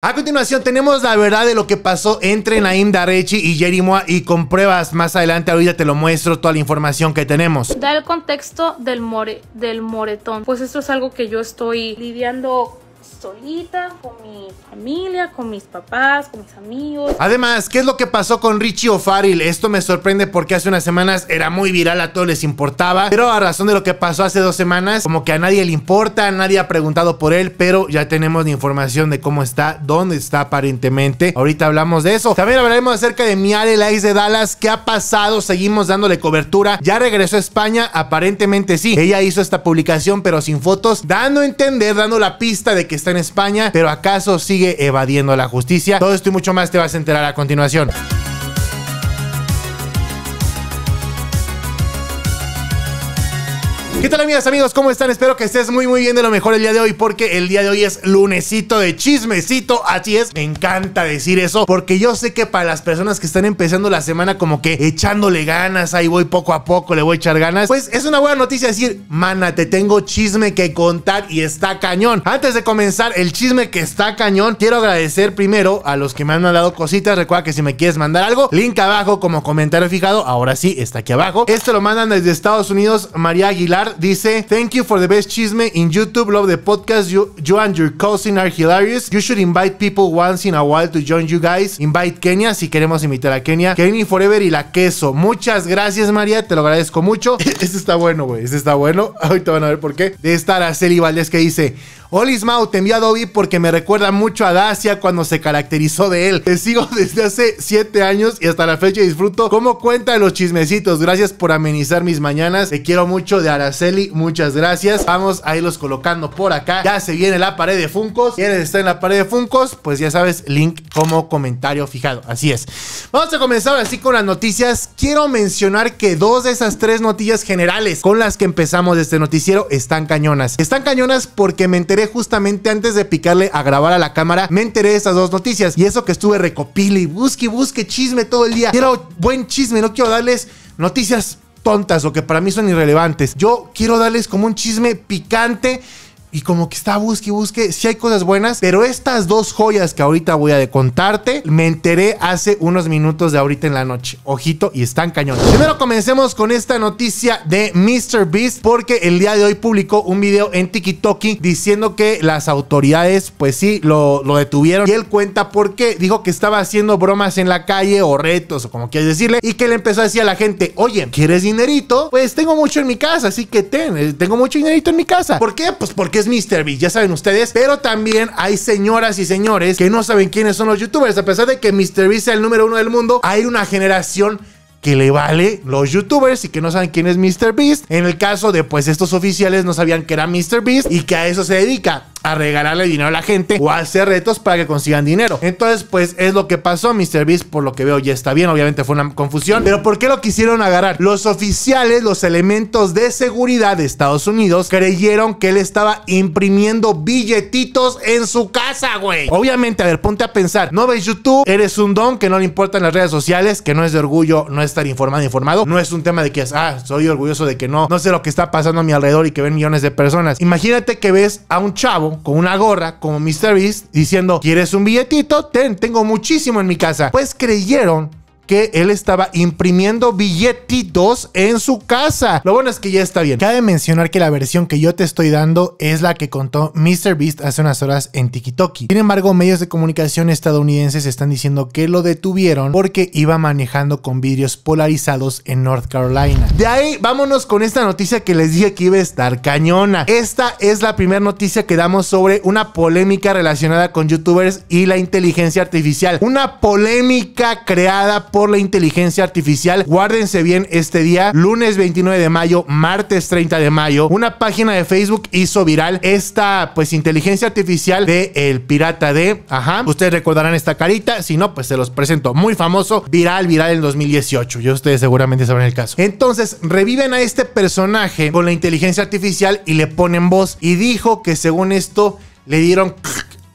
A continuación tenemos la verdad de lo que pasó entre Naim Darechi y Jerimoa y con pruebas más adelante ahorita te lo muestro toda la información que tenemos. Da el contexto del, more, del moretón, pues esto es algo que yo estoy lidiando solita, con mi familia, con mis papás, con mis amigos. Además, ¿qué es lo que pasó con Richie O'Farrell? Esto me sorprende porque hace unas semanas era muy viral, a todos les importaba, pero a razón de lo que pasó hace dos semanas, como que a nadie le importa, nadie ha preguntado por él, pero ya tenemos la información de cómo está, dónde está aparentemente. Ahorita hablamos de eso. También hablaremos acerca de Miare, la de Dallas, ¿qué ha pasado? Seguimos dándole cobertura. Ya regresó a España, aparentemente sí. Ella hizo esta publicación, pero sin fotos, dando a entender, dando la pista de que está en España, pero acaso sigue evadiendo la justicia. Todo esto y mucho más te vas a enterar a continuación. ¿Qué tal amigas, amigos? ¿Cómo están? Espero que estés muy muy bien de lo mejor el día de hoy porque el día de hoy es lunesito de chismecito, así es, me encanta decir eso porque yo sé que para las personas que están empezando la semana como que echándole ganas, ahí voy poco a poco, le voy a echar ganas, pues es una buena noticia decir, mana, te tengo chisme que contar y está cañón. Antes de comenzar el chisme que está cañón, quiero agradecer primero a los que me han mandado cositas, recuerda que si me quieres mandar algo, link abajo como comentario fijado, ahora sí, está aquí abajo. Esto lo mandan desde Estados Unidos, María Aguilar dice: Thank you for the best chisme in YouTube. Love the podcast. You, and your cousin are hilarious. You should invite people once in a while to join you guys. Invite Kenia si queremos invitar a Kenia. Kenny Forever y la queso. Muchas gracias, María. Te lo agradezco mucho. eso está bueno, güey. eso está bueno. Ahorita van a ver por qué. De estar a Celi que dice. Olis Mau, te envío a Dobby porque me recuerda mucho a Dacia cuando se caracterizó de él. Te sigo desde hace 7 años y hasta la fecha disfruto como cuenta los chismecitos. Gracias por amenizar mis mañanas. Te quiero mucho de Araceli, muchas gracias. Vamos a irlos colocando por acá. Ya se viene la pared de Funcos. ¿Quieres estar en la pared de Funcos? Pues ya sabes, link como comentario fijado. Así es. Vamos a comenzar así con las noticias. Quiero mencionar que dos de esas tres noticias generales con las que empezamos este noticiero están cañonas. Están cañonas porque me enteré justamente antes de picarle a grabar a la cámara, me enteré de esas dos noticias. Y eso que estuve recopile y busque, busque chisme todo el día. Quiero buen chisme, no quiero darles noticias tontas o que para mí son irrelevantes. Yo quiero darles como un chisme picante y como que está busque y busque. si hay cosas buenas, pero estas dos joyas que ahorita voy a contarte, me enteré hace unos minutos de ahorita en la noche. Ojito y están cañones. Primero comencemos con esta noticia de Mr. Beast, porque el día de hoy publicó un video en TikTok diciendo que las autoridades, pues sí, lo, detuvieron. Y él cuenta por qué. Dijo que estaba haciendo bromas en la calle o retos o como quieres decirle. Y que le empezó a decir a la gente, oye, ¿quieres dinerito? Pues tengo mucho en mi casa, así que ten, eh, tengo mucho dinerito en mi casa. ¿Por qué? Pues porque es Mr. Beast, ya saben ustedes. Pero también hay señoras y señores que no saben quiénes son los youtubers. A pesar de que Mr. Beast sea el número uno del mundo, hay una generación que le vale los youtubers y que no saben quién es Mr. Beast. En el caso de pues estos oficiales no sabían que era Mr. Beast y que a eso se dedica a regalarle dinero a la gente o hacer retos para que consigan dinero. Entonces, pues es lo que pasó. Mr. Beast, por lo que veo, ya está bien. Obviamente fue una confusión. Pero ¿por qué lo quisieron agarrar? Los oficiales, los elementos de seguridad de Estados Unidos creyeron que él estaba imprimiendo billetitos en su casa, güey. Obviamente, a ver, ponte a pensar. No ves YouTube, eres un don que no le importan las redes sociales, que no es de orgullo no estar informado, informado. No es un tema de que es, ah, soy orgulloso de que no, no sé lo que está pasando a mi alrededor y que ven millones de personas. Imagínate que ves a un chavo con una gorra como Mr. Beast diciendo, ¿quieres un billetito? Ten, tengo muchísimo en mi casa. Pues creyeron que él estaba imprimiendo billetitos en su casa. Lo bueno es que ya está bien. Cabe mencionar que la versión que yo te estoy dando es la que contó MrBeast hace unas horas en TikTok. Sin embargo, medios de comunicación estadounidenses están diciendo que lo detuvieron porque iba manejando con vidrios polarizados en North Carolina. De ahí vámonos con esta noticia que les dije que iba a estar cañona. Esta es la primera noticia que damos sobre una polémica relacionada con youtubers y la inteligencia artificial. Una polémica creada por por la inteligencia artificial. Guárdense bien este día, lunes 29 de mayo, martes 30 de mayo. Una página de Facebook hizo viral esta pues inteligencia artificial de El Pirata de, ajá, ustedes recordarán esta carita, si no pues se los presento, muy famoso, viral, viral en 2018. Yo ustedes seguramente sabrán el caso. Entonces, reviven a este personaje con la inteligencia artificial y le ponen voz y dijo que según esto le dieron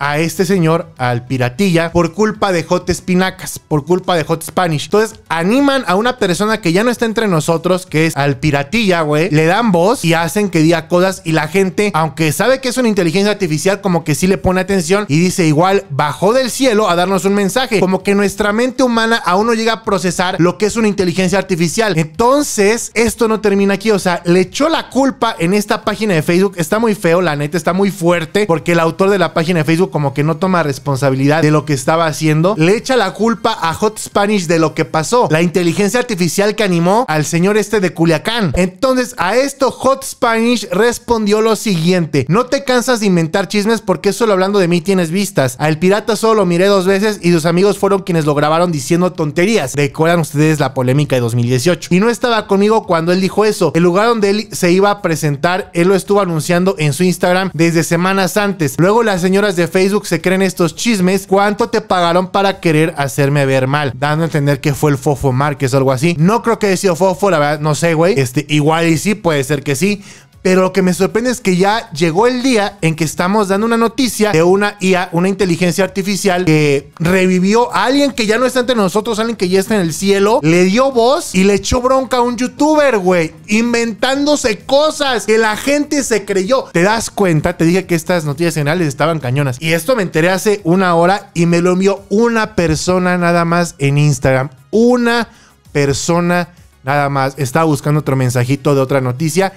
a este señor, al piratilla, por culpa de Hot Espinacas, por culpa de Hot Spanish. Entonces animan a una persona que ya no está entre nosotros, que es al piratilla, güey, le dan voz y hacen que diga cosas y la gente, aunque sabe que es una inteligencia artificial, como que sí le pone atención y dice igual, bajó del cielo a darnos un mensaje, como que nuestra mente humana aún no llega a procesar lo que es una inteligencia artificial. Entonces, esto no termina aquí, o sea, le echó la culpa en esta página de Facebook, está muy feo, la neta está muy fuerte, porque el autor de la página de Facebook como que no toma responsabilidad de lo que estaba haciendo, le echa la culpa a Hot Spanish de lo que pasó, la inteligencia artificial que animó al señor este de Culiacán. Entonces a esto Hot Spanish respondió lo siguiente, no te cansas de inventar chismes porque solo hablando de mí tienes vistas. Al pirata solo lo miré dos veces y sus amigos fueron quienes lo grabaron diciendo tonterías. Recuerdan ustedes la polémica de 2018. Y no estaba conmigo cuando él dijo eso. El lugar donde él se iba a presentar, él lo estuvo anunciando en su Instagram desde semanas antes. Luego las señoras de Facebook se creen estos chismes, ¿cuánto te pagaron para querer hacerme ver mal? Dando a entender que fue el Fofo Marques o algo así. No creo que haya sido Fofo, la verdad, no sé, güey. Este, igual y sí, puede ser que sí. Pero lo que me sorprende es que ya llegó el día en que estamos dando una noticia de una IA, una inteligencia artificial que revivió a alguien que ya no está entre nosotros, alguien que ya está en el cielo, le dio voz y le echó bronca a un youtuber, güey, inventándose cosas que la gente se creyó. ¿Te das cuenta? Te dije que estas noticias generales estaban cañonas. Y esto me enteré hace una hora y me lo envió una persona nada más en Instagram. Una persona nada más. Estaba buscando otro mensajito de otra noticia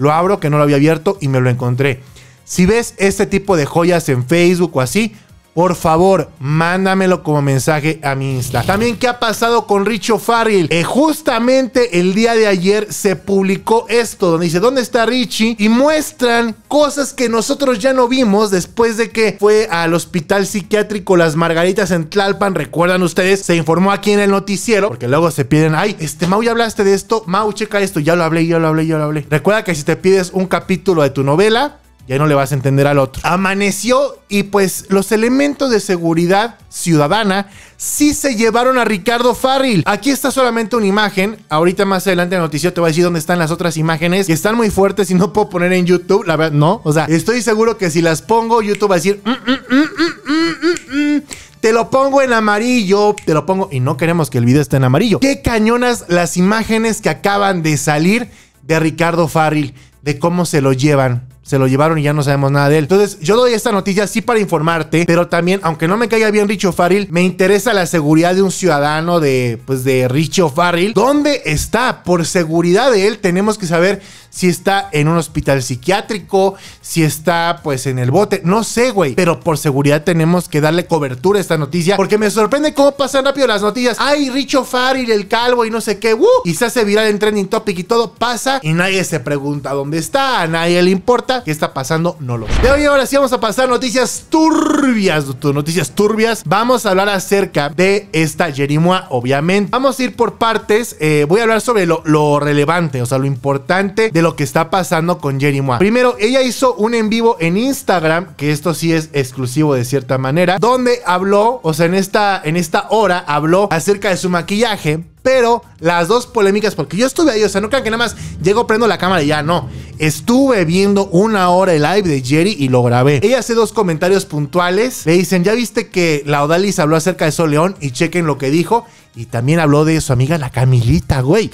lo abro, que no lo había abierto y me lo encontré. Si ves este tipo de joyas en Facebook o así, por favor, mándamelo como mensaje a mi Insta. También, ¿qué ha pasado con Richo Farrell? Eh, justamente el día de ayer se publicó esto, donde dice, ¿dónde está Richie? Y muestran cosas que nosotros ya no vimos después de que fue al hospital psiquiátrico Las Margaritas en Tlalpan. Recuerdan ustedes, se informó aquí en el noticiero, porque luego se piden, ay, este Mau, ya hablaste de esto, Mau, checa esto, ya lo hablé, ya lo hablé, ya lo hablé. Recuerda que si te pides un capítulo de tu novela, ya no le vas a entender al otro. Amaneció y pues los elementos de seguridad ciudadana sí se llevaron a Ricardo Farril. Aquí está solamente una imagen. Ahorita más adelante en la noticia te voy a decir dónde están las otras imágenes que están muy fuertes y no puedo poner en YouTube. La verdad, no. O sea, estoy seguro que si las pongo, YouTube va a decir... Mm, mm, mm, te lo pongo en amarillo, te lo pongo y no queremos que el video esté en amarillo. Qué cañonas las imágenes que acaban de salir de Ricardo Farril, de cómo se lo llevan se lo llevaron y ya no sabemos nada de él. Entonces, yo doy esta noticia sí para informarte, pero también, aunque no me caiga bien Richo Farrell, me interesa la seguridad de un ciudadano de, pues, de Richo Farrell. ¿Dónde está? Por seguridad de él, tenemos que saber si está en un hospital psiquiátrico, si está pues en el bote, no sé, güey. Pero por seguridad tenemos que darle cobertura a esta noticia porque me sorprende cómo pasan rápido las noticias. Ay, Richo y el calvo y no sé qué, ¡uh! y se hace viral en Trending Topic y todo pasa y nadie se pregunta dónde está, a nadie le importa qué está pasando, no lo sé. De hoy ahora sí vamos a pasar noticias turbias, noticias turbias. Vamos a hablar acerca de esta Jerimoa, obviamente. Vamos a ir por partes, eh, voy a hablar sobre lo, lo relevante, o sea, lo importante de lo que está pasando con Jerry Moore. Primero, ella hizo un en vivo en Instagram, que esto sí es exclusivo de cierta manera, donde habló, o sea, en esta, en esta hora habló acerca de su maquillaje, pero las dos polémicas, porque yo estuve ahí, o sea, no crean que nada más llego, prendo la cámara y ya, no. Estuve viendo una hora el live de Jerry y lo grabé. Ella hace dos comentarios puntuales. Le dicen, ya viste que la Odalis habló acerca de Soleón y chequen lo que dijo. Y también habló de su amiga la Camilita, güey.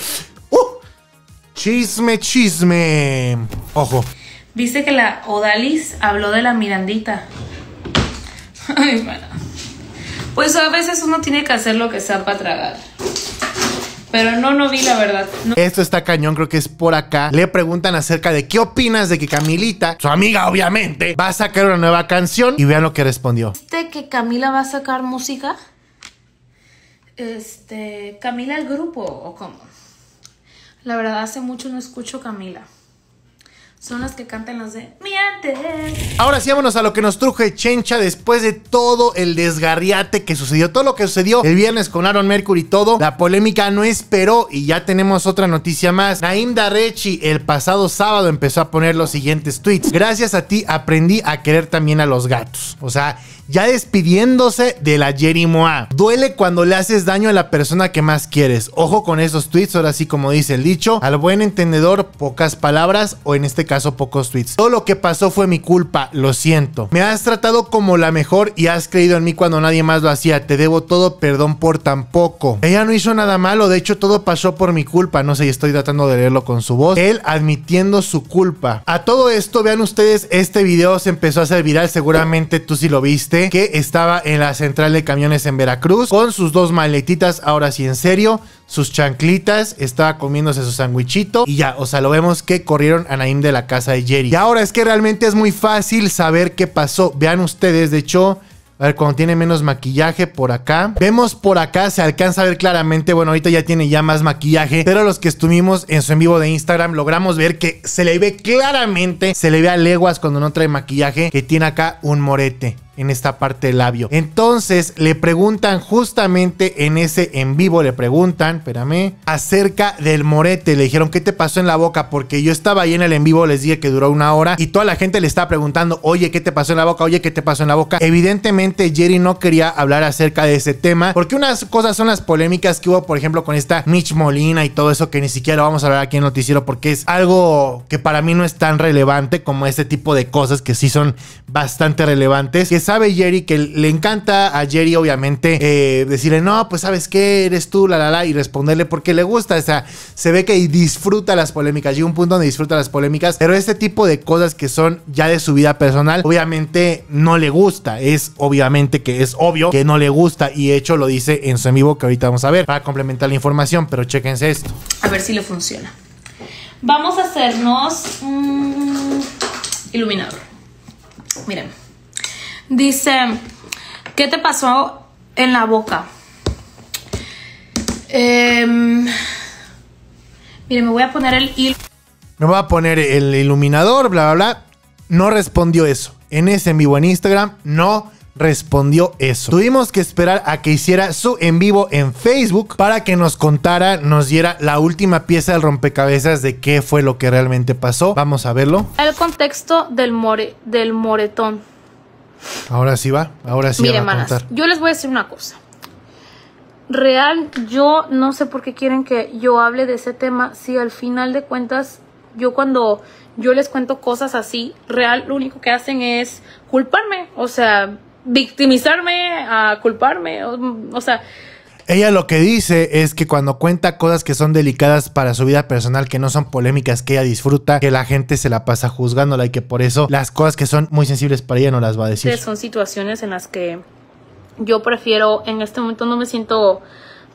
Chisme, chisme. Ojo. Viste que la Odalis habló de la Mirandita. Ay, bueno Pues a veces uno tiene que hacer lo que sea para tragar. Pero no, no vi la verdad. Esto está cañón, creo que es por acá. Le preguntan acerca de qué opinas de que Camilita, su amiga obviamente, va a sacar una nueva canción. Y vean lo que respondió. ¿Viste que Camila va a sacar música? Este, Camila el grupo o cómo? La verdad, hace mucho no escucho Camila. Son las que cantan las de Mientes. Ahora sí, vámonos a lo que nos truje Chencha después de todo el desgarriate que sucedió. Todo lo que sucedió el viernes con Aaron Mercury y todo. La polémica no esperó y ya tenemos otra noticia más. Naim Darrechi el pasado sábado empezó a poner los siguientes tweets. Gracias a ti aprendí a querer también a los gatos. O sea, ya despidiéndose de la Jerry Moa. Duele cuando le haces daño a la persona que más quieres. Ojo con esos tweets, ahora sí como dice el dicho, al buen entendedor pocas palabras o en este caso pocos tweets. Todo lo que pasó fue mi culpa, lo siento. Me has tratado como la mejor y has creído en mí cuando nadie más lo hacía. Te debo todo, perdón por tan poco. Ella no hizo nada malo, de hecho todo pasó por mi culpa. No sé, estoy tratando de leerlo con su voz. Él admitiendo su culpa. A todo esto, vean ustedes, este video se empezó a hacer viral, seguramente tú sí lo viste que estaba en la central de camiones en Veracruz con sus dos maletitas, ahora sí en serio, sus chanclitas, estaba comiéndose su sandwichito y ya, o sea, lo vemos que corrieron a Naim de la casa de Jerry. Y ahora es que realmente es muy fácil saber qué pasó. Vean ustedes, de hecho, a ver, cuando tiene menos maquillaje por acá. Vemos por acá, se alcanza a ver claramente. Bueno, ahorita ya tiene ya más maquillaje. Pero los que estuvimos en su en vivo de Instagram logramos ver que se le ve claramente. Se le ve a leguas cuando no trae maquillaje. Que tiene acá un morete en esta parte del labio. Entonces le preguntan justamente en ese en vivo, le preguntan, espérame, acerca del morete. Le dijeron, ¿qué te pasó en la boca? Porque yo estaba ahí en el en vivo, les dije que duró una hora y toda la gente le estaba preguntando, oye, ¿qué te pasó en la boca? Oye, ¿qué te pasó en la boca? Evidentemente Jerry no quería hablar acerca de ese tema porque unas cosas son las polémicas que hubo, por ejemplo, con esta Mitch Molina y todo eso que ni siquiera vamos a hablar aquí en el noticiero porque es algo que para mí no es tan relevante como este tipo de cosas que sí son bastante relevantes. Que es sabe Jerry, que le encanta a Jerry, obviamente, eh, decirle, no, pues sabes qué, eres tú, la, la, la, y responderle porque le gusta. O sea, se ve que disfruta las polémicas. Llega un punto donde disfruta las polémicas, pero este tipo de cosas que son ya de su vida personal, obviamente no le gusta. Es obviamente que es obvio que no le gusta y hecho lo dice en su en vivo que ahorita vamos a ver para complementar la información, pero chequense esto. A ver si le funciona. Vamos a hacernos un iluminador. Miren. Dice, ¿qué te pasó en la boca? Em, mire, me voy a poner el Me voy a poner el iluminador, bla, bla, bla. No respondió eso. En ese en vivo en Instagram, no respondió eso. Tuvimos que esperar a que hiciera su en vivo en Facebook para que nos contara, nos diera la última pieza del rompecabezas de qué fue lo que realmente pasó. Vamos a verlo. El contexto del, more, del moretón. Ahora sí va, ahora sí va a yo les voy a decir una cosa. Real, yo no sé por qué quieren que yo hable de ese tema si al final de cuentas yo cuando yo les cuento cosas así, real lo único que hacen es culparme, o sea, victimizarme, a culparme, o sea, ella lo que dice es que cuando cuenta cosas que son delicadas para su vida personal, que no son polémicas, que ella disfruta, que la gente se la pasa juzgándola y que por eso las cosas que son muy sensibles para ella no las va a decir. Son situaciones en las que yo prefiero, en este momento no me siento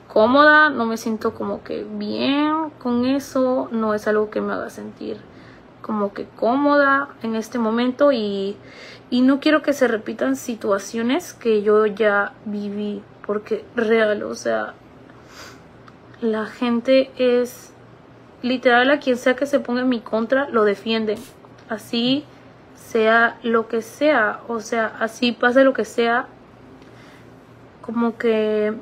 cómoda, no me siento como que bien con eso, no es algo que me haga sentir como que cómoda en este momento y, y no quiero que se repitan situaciones que yo ya viví porque real, o sea, la gente es literal a quien sea que se ponga en mi contra, lo defienden. Así sea lo que sea, o sea, así pase lo que sea, como que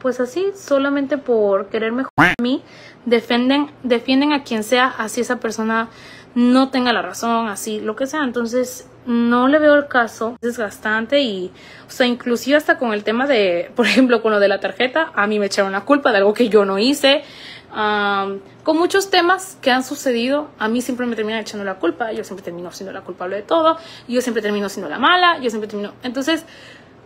pues así solamente por querer mejor a mí defienden defienden a quien sea así esa persona no tenga la razón así lo que sea entonces no le veo el caso, es desgastante y, o sea, inclusive hasta con el tema de, por ejemplo, con lo de la tarjeta, a mí me echaron la culpa de algo que yo no hice. con muchos temas que han sucedido, a mí siempre me terminan echando la culpa, yo siempre termino siendo la culpable de todo, yo siempre termino siendo la mala, yo siempre termino... Entonces,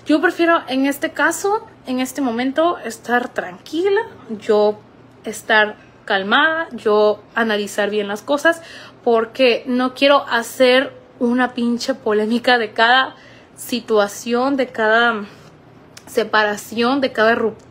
yo prefiero en este caso, en este momento, estar tranquila, yo estar calmada, yo analizar bien las cosas, porque no quiero hacer una pinche polémica de cada situación, de cada separación, de cada ruptura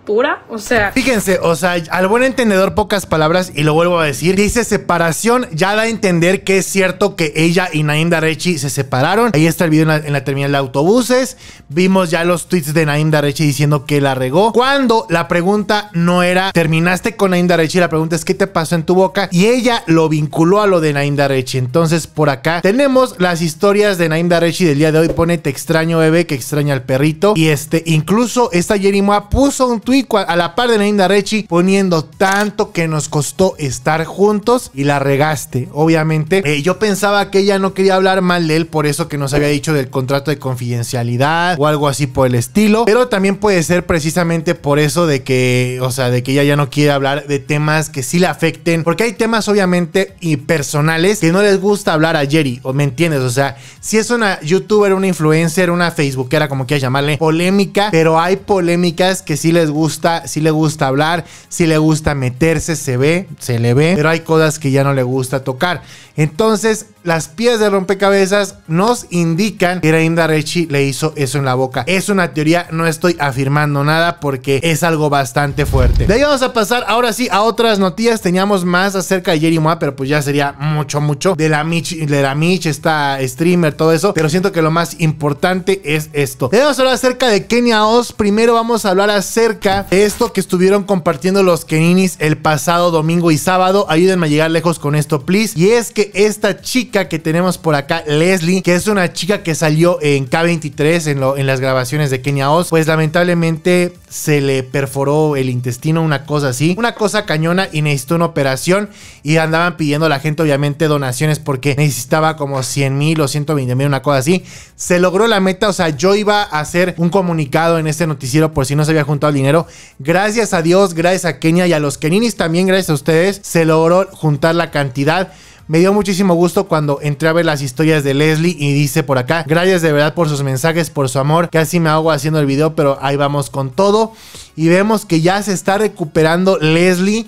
o sea. Fíjense, o sea, al buen entendedor, pocas palabras, y lo vuelvo a decir. Dice separación, ya da a entender que es cierto que ella y Naim Darechi se separaron. Ahí está el video en la, terminal de autobuses. Vimos ya los tweets de Naim Darechi diciendo que la regó. Cuando la pregunta no era, terminaste con Naim Darechi, la pregunta es, ¿qué te pasó en tu boca? Y ella lo vinculó a lo de Naim Darechi. Entonces, por acá tenemos las historias de Naim Darechi del día de hoy. Pone te extraño, bebé, que extraña al perrito. Y este, incluso esta Jerimoa puso un tweet a la par de Linda Rechi poniendo tanto que nos costó estar juntos y la regaste, obviamente. Eh, yo pensaba que ella no quería hablar mal de él, por eso que nos había dicho del contrato de confidencialidad o algo así por el estilo, pero también puede ser precisamente por eso de que, o sea, de que ella ya no quiere hablar de temas que sí le afecten, porque hay temas obviamente y personales que no les gusta hablar a Jerry, ¿o me entiendes? O sea, si es una youtuber, una influencer, una facebookera, como quieras llamarle, polémica, pero hay polémicas que sí les gusta si le gusta hablar, si le gusta meterse, se ve, se le ve, pero hay cosas que ya no le gusta tocar. Entonces, las piezas de rompecabezas nos indican que Raim Rechi le hizo eso en la boca. Es una teoría, no estoy afirmando nada porque es algo bastante fuerte. De ahí vamos a pasar ahora sí a otras noticias. Teníamos más acerca de Jerry Moa, pero pues ya sería mucho, mucho. De la Mitch, de la Mitch, esta streamer, todo eso. Pero siento que lo más importante es esto. De hablar acerca de Kenya Oz. Primero vamos a hablar acerca de esto que estuvieron compartiendo los Keninis el pasado domingo y sábado. Ayúdenme a llegar lejos con esto, please. Y es que esta chica que tenemos por acá, Leslie, que es una chica que salió en K23 en, en las grabaciones de Kenia Oz, pues lamentablemente se le perforó el intestino, una cosa así, una cosa cañona y necesitó una operación y andaban pidiendo a la gente obviamente donaciones porque necesitaba como 100 mil o 120 mil, una cosa así. Se logró la meta, o sea, yo iba a hacer un comunicado en este noticiero por si no se había juntado el dinero. Gracias a Dios, gracias a Kenia y a los Keninis también, gracias a ustedes, se logró juntar la cantidad. Me dio muchísimo gusto cuando entré a ver las historias de Leslie y dice por acá, gracias de verdad por sus mensajes, por su amor, casi me hago haciendo el video, pero ahí vamos con todo. Y vemos que ya se está recuperando Leslie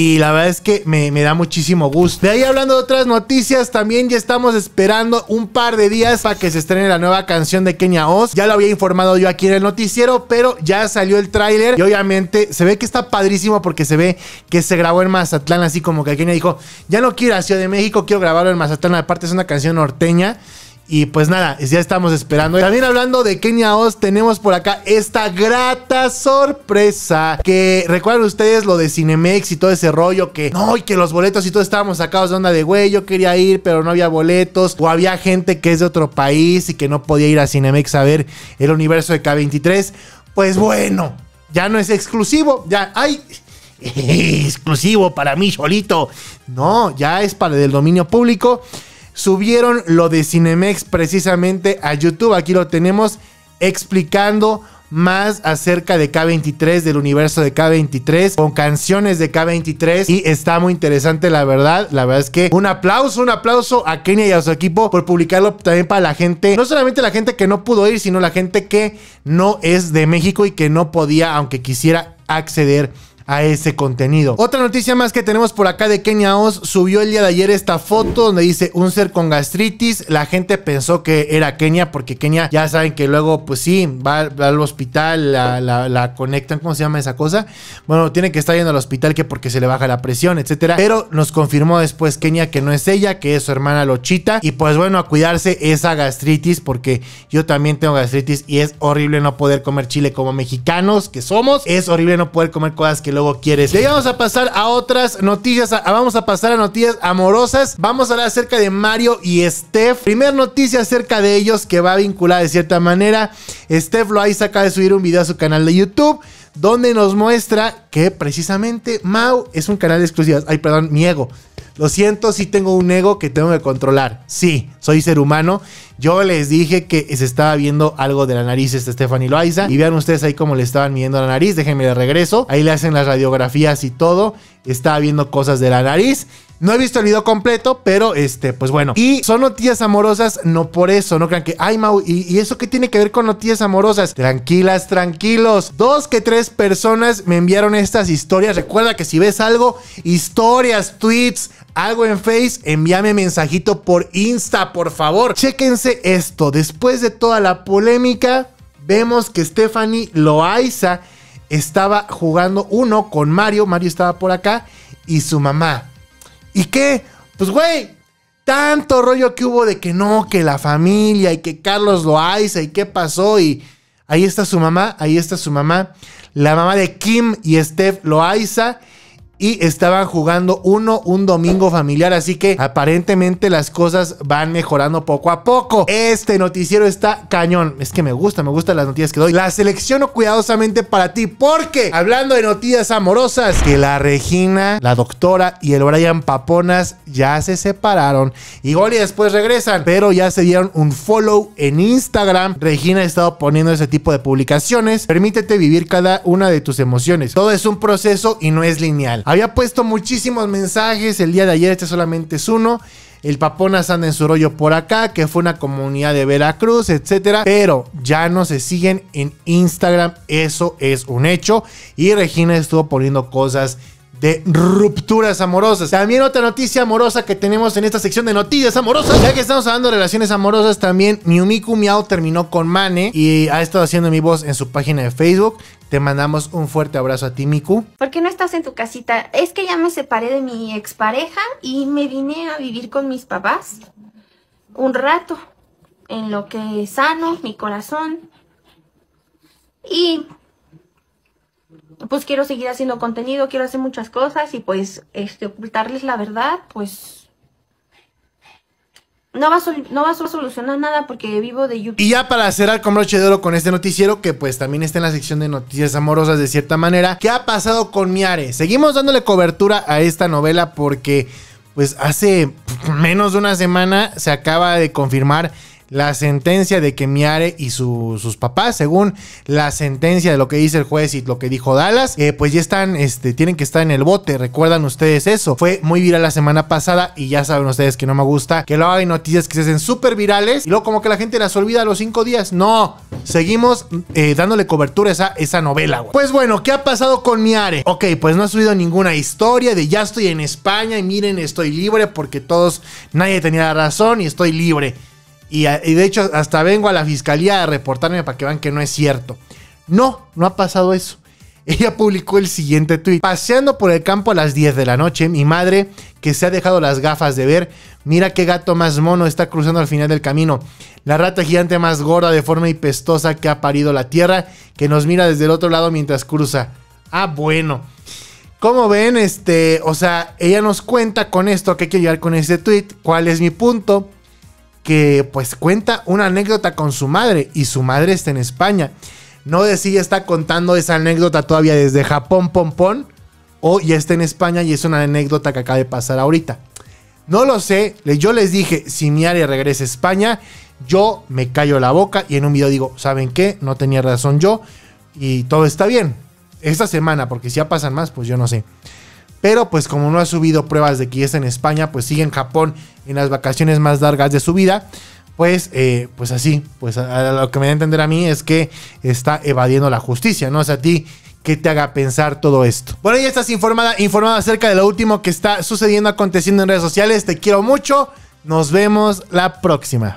y la verdad es que me, da muchísimo gusto. De ahí hablando de otras noticias, también ya estamos esperando un par de días para que se estrene la nueva canción de Kenya Oz. Ya lo había informado yo aquí en el noticiero, pero ya salió el tráiler y obviamente se ve que está padrísimo porque se ve que se grabó en Mazatlán, así como que Kenia dijo, ya no quiero ir a Ciudad de México, quiero grabarlo en Mazatlán. Aparte es una canción norteña. Y pues nada, ya estamos esperando. También hablando de Kenia Oz, tenemos por acá esta grata sorpresa. Que recuerdan ustedes lo de Cinemex y todo ese rollo que no, y que los boletos y todo estábamos sacados de onda de güey, yo quería ir, pero no había boletos. O había gente que es de otro país y que no podía ir a Cinemex a ver el universo de K23. Pues bueno, ya no es exclusivo, ya hay exclusivo para mí solito. No, ya es para del dominio público subieron lo de Cinemex precisamente a YouTube. Aquí lo tenemos explicando más acerca de K23, del universo de K23, con canciones de K23 y está muy interesante la verdad, la verdad es que un aplauso, un aplauso a Kenia y a su equipo por publicarlo también para la gente, no solamente la gente que no pudo ir, sino la gente que no es de México y que no podía, aunque quisiera, acceder a ese contenido. Otra noticia más que tenemos por acá de Kenia Oz subió el día de ayer esta foto donde dice un ser con gastritis. La gente pensó que era Kenia porque Kenia ya saben que luego pues sí, va, al hospital, la, conectan, ¿cómo se llama esa cosa? Bueno, tiene que estar yendo al hospital que porque se le baja la presión, etcétera. Pero nos confirmó después Kenia que no es ella, que es su hermana Lochita. Y pues bueno, a cuidarse esa gastritis porque yo también tengo gastritis y es horrible no poder comer chile como mexicanos que somos. Es horrible no poder comer cosas que luego quieres. Y vamos a pasar a otras noticias. vamos a pasar a noticias amorosas. Vamos a hablar acerca de Mario y Steph. Primer noticia acerca de ellos que va vinculada de cierta manera. Steph ahí acaba de subir un video a su canal de YouTube donde nos muestra que precisamente Mau es un canal de exclusivas. Ay, perdón, mi ego. Lo siento, sí tengo un ego que tengo que controlar. Sí, soy ser humano. Yo les dije que se estaba viendo algo de la nariz Este Stephanie Loaiza. Y vean ustedes ahí cómo le estaban midiendo la nariz. Déjenme de regreso. Ahí le hacen las radiografías y todo. Estaba viendo cosas de la nariz. No he visto el video completo, pero este, pues bueno. Y son noticias amorosas, no por eso, no crean que, ay Mau, ¿y, ¿y, eso qué tiene que ver con noticias amorosas? Tranquilas, tranquilos. Dos que tres personas me enviaron estas historias. Recuerda que si ves algo, historias, tweets, algo en Face, envíame mensajito por Insta, por favor. Chéquense esto, después de toda la polémica, vemos que Stephanie Loaiza estaba jugando uno con Mario, Mario estaba por acá, y su mamá. ¿Y qué? Pues güey, tanto rollo que hubo de que no, que la familia y que Carlos Loaiza y qué pasó y ahí está su mamá, ahí está su mamá, la mamá de Kim y Steph Loaiza y estaban jugando uno un domingo familiar, así que aparentemente las cosas van mejorando poco a poco. Este noticiero está cañón, es que me gusta, me gustan las noticias que doy. Las selecciono cuidadosamente para ti porque hablando de noticias amorosas, que la Regina, la doctora y el Brian Paponas ya se separaron. y y después regresan, pero ya se dieron un follow en Instagram. Regina ha estado poniendo ese tipo de publicaciones. Permítete vivir cada una de tus emociones. Todo es un proceso y no es lineal. Había puesto muchísimos mensajes. El día de ayer, este solamente es uno. El papón asanda en su rollo por acá, que fue una comunidad de Veracruz, etc. Pero ya no se siguen en Instagram. Eso es un hecho. Y Regina estuvo poniendo cosas de rupturas amorosas. También otra noticia amorosa que tenemos en esta sección de noticias amorosas. Ya que estamos hablando de relaciones amorosas, también Miumiku Miau terminó con Mane y ha estado haciendo mi voz en su página de Facebook. Te mandamos un fuerte abrazo a ti, Miku. ¿Por qué no estás en tu casita? Es que ya me separé de mi expareja y me vine a vivir con mis papás un rato, en lo que sano mi corazón. Y pues quiero seguir haciendo contenido, quiero hacer muchas cosas y pues este, ocultarles la verdad, pues no va, a a solucionar nada porque vivo de YouTube. Y ya para hacer con broche de oro con este noticiero, que pues también está en la sección de noticias amorosas de cierta manera, ¿qué ha pasado con Miare? Seguimos dándole cobertura a esta novela porque pues hace menos de una semana se acaba de confirmar la sentencia de que Miare y sus papás, según la sentencia de lo que dice el juez y lo que dijo Dallas, eh, pues ya están, este, tienen que estar en el bote. Recuerdan ustedes eso. Fue muy viral la semana pasada y ya saben ustedes que no me gusta que luego hay noticias que se hacen súper virales y luego como que la gente las olvida a los cinco días. No, seguimos eh, dándole cobertura a esa, novela. Pues bueno, ¿qué ha pasado con Miare? Ok, pues no ha subido ninguna historia de ya estoy en España y miren, estoy libre porque todos, nadie tenía razón y estoy libre. Y, de hecho, hasta vengo a la fiscalía a reportarme para que vean que no es cierto. No, no ha pasado eso. Ella publicó el siguiente tuit. Paseando por el campo a las 10 de la noche, mi madre, que se ha dejado las gafas de ver, mira qué gato más mono está cruzando al final del camino. La rata gigante más gorda, de forma y pestosa que ha parido la tierra, que nos mira desde el otro lado mientras cruza. Ah, bueno. Como ven, este, o sea, ella nos cuenta con esto que hay que llegar con este tweet. ¿Cuál es mi punto? que pues cuenta una anécdota con su madre y su madre está en España. No de si está contando esa anécdota todavía desde Japón, pompón, o ya está en España y es una anécdota que acaba de pasar ahorita. No lo sé, yo les dije, si mi área regresa a España, yo me callo la boca y en un video digo, ¿saben qué? No tenía razón yo y todo está bien. Esta semana, porque si ya pasan más, pues yo no sé. Pero pues como no ha subido pruebas de que está en España, pues sigue en Japón en las vacaciones más largas de su vida. Pues, eh, pues así, pues lo que me da a entender a mí es que está evadiendo la justicia, ¿no? O sea, a ti que te haga pensar todo esto. Bueno, ya estás informada, informada acerca de lo último que está sucediendo, aconteciendo en redes sociales. Te quiero mucho. Nos vemos la próxima.